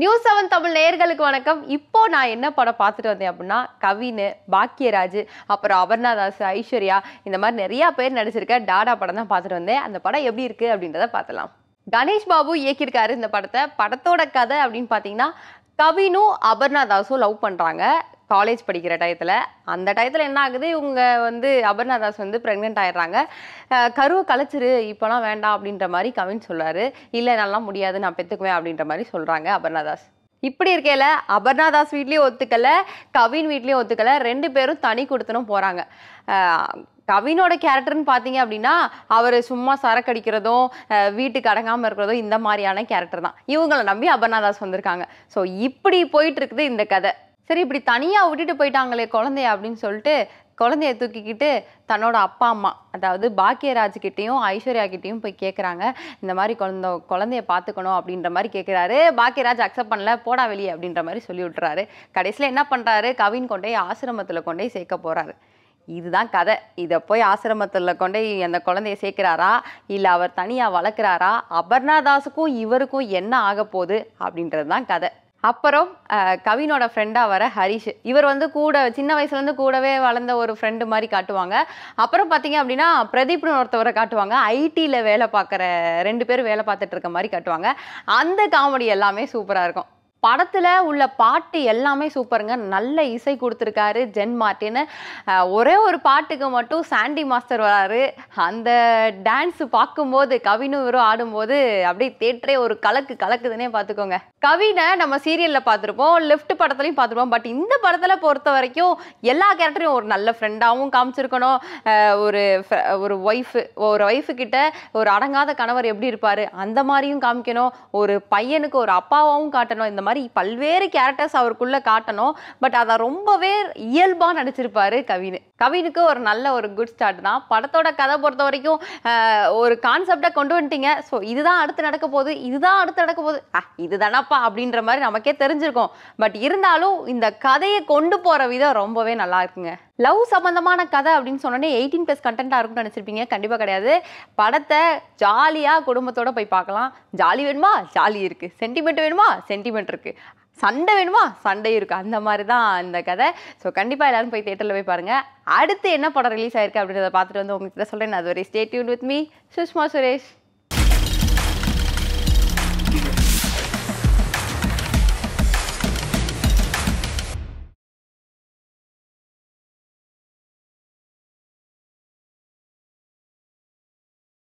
news seven Tamil நேயர்களுக்கு வணக்கம் இப்போ நான் என்ன படம் பார்த்துட்டு வந்தேன் அப்படின்னா கவின் பாக்கியராஜ் அப்புறம் அபர்ணாதாஸ் ஐஸ்வர்யா இந்த மாதிரி நிறையா பேர் நடிச்சிருக்க டாடா படம் தான் பார்த்துட்டு வந்தேன் அந்த படம் எப்படி இருக்குது அப்படின்றத பார்த்தலாம் கணேஷ் பாபு இயக்கியிருக்காரு இந்த படத்தை படத்தோட கதை அப்படின்னு பார்த்தீங்கன்னா கவினும் அபர்ணாதாஸும் லவ் பண்ணுறாங்க காலேஜ் படிக்கிற டயத்தில் அந்த டயத்தில் என்ன ஆகுது இவங்க வந்து அபர்ணாதாஸ் வந்து ப்ரெக்னென்ட் ஆயிடுறாங்க கருவை கலைச்சிரு இப்போலாம் வேண்டாம் அப்படின்ற மாதிரி கவின் சொல்கிறார் இல்லை நல்லா முடியாது நான் பெற்றுக்குவேன் அப்படின்ற மாதிரி சொல்கிறாங்க அபர்ணாதாஸ் இப்படி இருக்கையில் அபர்ணாதாஸ் வீட்லேயும் ஒத்துக்கலை கவின் வீட்லேயும் ஒத்துக்கலை ரெண்டு பேரும் தனி கொடுத்தனும் போகிறாங்க கவினோட கேரக்டர்னு பார்த்தீங்க அப்படின்னா அவர் சும்மா சரக்கடிக்கிறதும் வீட்டுக்கு அடங்காமல் இருக்கிறதும் இந்த மாதிரியான கேரக்டர் தான் இவங்களை நம்பி அபர்ணாதாஸ் வந்திருக்காங்க ஸோ இப்படி போயிட்டு இருக்குது இந்த கதை சரி இப்படி தனியாக விட்டுட்டு போயிட்டாங்களே குழந்தைய அப்படின்னு சொல்லிட்டு குழந்தைய தூக்கிக்கிட்டு தன்னோட அப்பா அம்மா அதாவது பாக்கியராஜ்கிட்டையும் ஐஸ்வர்யா கிட்டேயும் போய் கேட்குறாங்க இந்த மாதிரி குழந்த குழந்தைய பார்த்துக்கணும் அப்படின்ற மாதிரி கேட்குறாரு பாக்கியராஜ் அக்செப்ட் பண்ணல போடா வெளியே அப்படின்ற மாதிரி சொல்லி விட்டுறாரு கடைசியில் என்ன பண்ணுறாரு கவின் கொண்டே ஆசிரமத்தில் கொண்டே சேர்க்க போகிறாரு இதுதான் கதை இதை போய் ஆசிரமத்தில் கொண்டு அந்த குழந்தைய சேர்க்கிறாரா இல்லை அவர் தனியாக வளர்க்குறாரா அபர்ணாதாஸுக்கும் இவருக்கும் என்ன ஆக போகுது அப்படின்றது தான் கதை அப்புறம் கவினோட ஃப்ரெண்டாக வர ஹரிஷ் இவர் வந்து கூட சின்ன வயசுலேருந்து கூடவே வளர்ந்த ஒரு ஃப்ரெண்டு மாதிரி காட்டுவாங்க அப்புறம் பார்த்தீங்க அப்படின்னா பிரதீப்னு ஒருத்தவரை காட்டுவாங்க ஐடியில் வேலை பார்க்குற ரெண்டு பேர் வேலை பார்த்துட்டு இருக்க மாதிரி காட்டுவாங்க அந்த காமெடி எல்லாமே சூப்பராக இருக்கும் படத்தில் உள்ள பாட்டு எல்லாமே சூப்பருங்க நல்ல இசை கொடுத்துருக்காரு ஜென் மார்ட்டின்னு ஒரே ஒரு பாட்டுக்கு மட்டும் சாண்டி மாஸ்டர் வராரு அந்த டான்ஸ் பார்க்கும்போது கவினும் இவரும் ஆடும்போது அப்படியே தேட்டரே ஒரு கலக்கு கலக்குதுன்னே பார்த்துக்கோங்க கவினை நம்ம சீரியலில் பார்த்துருப்போம் லெஃப்ட் படத்துலையும் பார்த்துருப்போம் பட் இந்த படத்தில் பொறுத்த வரைக்கும் எல்லா கேரக்டரையும் ஒரு நல்ல ஃப்ரெண்டாகவும் காமிச்சிருக்கணும் ஒரு ஒரு ஒய்ஃபு ஒரு ஒய்ஃபு கிட்ட ஒரு அடங்காத கணவர் எப்படி இருப்பார் அந்த மாதிரியும் காமிக்கணும் ஒரு பையனுக்கு ஒரு அப்பாவாகவும் காட்டணும் இந்த மாதிரி மாதிரி பல்வேறு கேரக்டர்ஸ் அவருக்குள்ளே காட்டணும் பட் அதை ரொம்பவே இயல்பாக நடிச்சிருப்பாரு கவின் கவினுக்கு ஒரு நல்ல ஒரு குட் ஸ்டார்ட் தான் படத்தோட கதை பொறுத்த வரைக்கும் ஒரு கான்செப்டை கொண்டு வந்துட்டீங்க ஸோ இதுதான் அடுத்து நடக்க போகுது இதுதான் அடுத்து நடக்க போகுது ஆ இதுதானப்பா அப்படின்ற மாதிரி நமக்கே தெரிஞ்சிருக்கும் பட் இருந்தாலும் இந்த கதையை கொண்டு போகிற விதம் ரொம்பவே நல்லா இருக்குங்க லவ் சம்மந்தமான கதை அப்படின்னு சொன்னே எயிட்டீன் ப்ளஸ் கண்டென்ட்டாக இருக்கும்னு நினச்சிருப்பீங்க கண்டிப்பாக கிடையாது படத்தை ஜாலியாக குடும்பத்தோடு போய் பார்க்கலாம் ஜாலி வேணுமா ஜாலி இருக்குது சென்டிமெண்ட் வேணுமா சென்டிமெண்ட் இருக்குது சண்டை வேணுமா சண்டை இருக்கும் அந்த மாதிரி தான் இந்த கதை ஸோ கண்டிப்பாக எல்லாரும் போய் தேட்டரில் போய் பாருங்கள் அடுத்து என்ன படம் ரிலீஸ் ஆயிருக்கு அப்படின்றத பார்த்துட்டு வந்து உங்ககிட்ட சொல்கிறேன் அது ஒரு யூன் வித் மீ சுஷ்மா சுரேஷ்